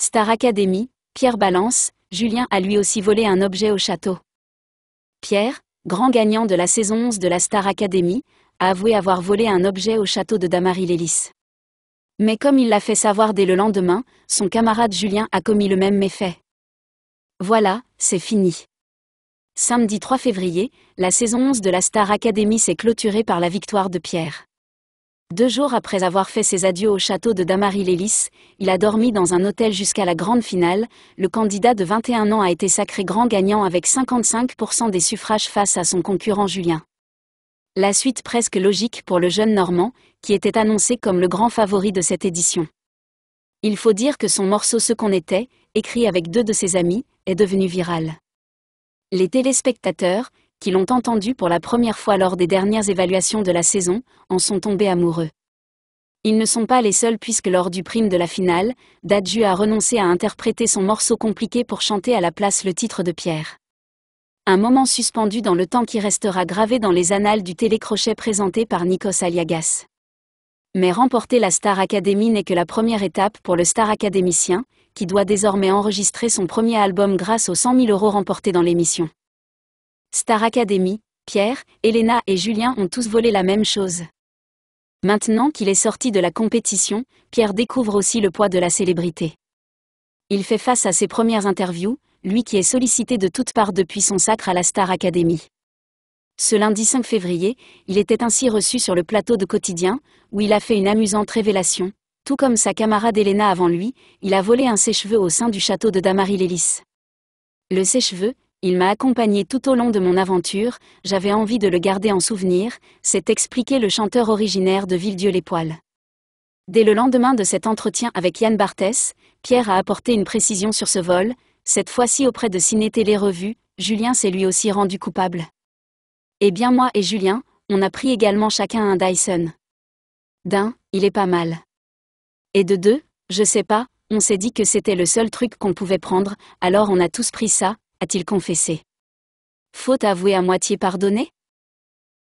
Star Academy, Pierre Balance, Julien a lui aussi volé un objet au château. Pierre, grand gagnant de la saison 11 de la Star Academy, a avoué avoir volé un objet au château de Damary-Lélis. Mais comme il l'a fait savoir dès le lendemain, son camarade Julien a commis le même méfait. Voilà, c'est fini. Samedi 3 février, la saison 11 de la Star Academy s'est clôturée par la victoire de Pierre. Deux jours après avoir fait ses adieux au château de Damary-Lélis, il a dormi dans un hôtel jusqu'à la grande finale. Le candidat de 21 ans a été sacré grand gagnant avec 55% des suffrages face à son concurrent Julien. La suite presque logique pour le jeune Normand, qui était annoncé comme le grand favori de cette édition. Il faut dire que son morceau Ce qu'on était, écrit avec deux de ses amis, est devenu viral. Les téléspectateurs, qui l'ont entendu pour la première fois lors des dernières évaluations de la saison, en sont tombés amoureux. Ils ne sont pas les seuls puisque lors du prime de la finale, Dadju a renoncé à interpréter son morceau compliqué pour chanter à la place le titre de Pierre. Un moment suspendu dans le temps qui restera gravé dans les annales du télécrochet présenté par Nikos Aliagas. Mais remporter la Star Academy n'est que la première étape pour le Star Académicien, qui doit désormais enregistrer son premier album grâce aux 100 000 euros remportés dans l'émission. Star Academy, Pierre, Elena et Julien ont tous volé la même chose. Maintenant qu'il est sorti de la compétition, Pierre découvre aussi le poids de la célébrité. Il fait face à ses premières interviews, lui qui est sollicité de toutes parts depuis son sacre à la Star Academy. Ce lundi 5 février, il était ainsi reçu sur le plateau de Quotidien, où il a fait une amusante révélation. Tout comme sa camarade Elena avant lui, il a volé un sèche-cheveux au sein du château de Damary-Lélis. Le sèche-cheveux, il m'a accompagné tout au long de mon aventure, j'avais envie de le garder en souvenir, s'est expliqué le chanteur originaire de Villedieu-les-Poils. Dès le lendemain de cet entretien avec Yann Barthès, Pierre a apporté une précision sur ce vol, cette fois-ci auprès de Ciné Télé Revue, Julien s'est lui aussi rendu coupable. Eh bien moi et Julien, on a pris également chacun un Dyson. D'un, il est pas mal. Et de deux, je sais pas, on s'est dit que c'était le seul truc qu'on pouvait prendre, alors on a tous pris ça, a-t-il confessé. Faute avouée à moitié pardonné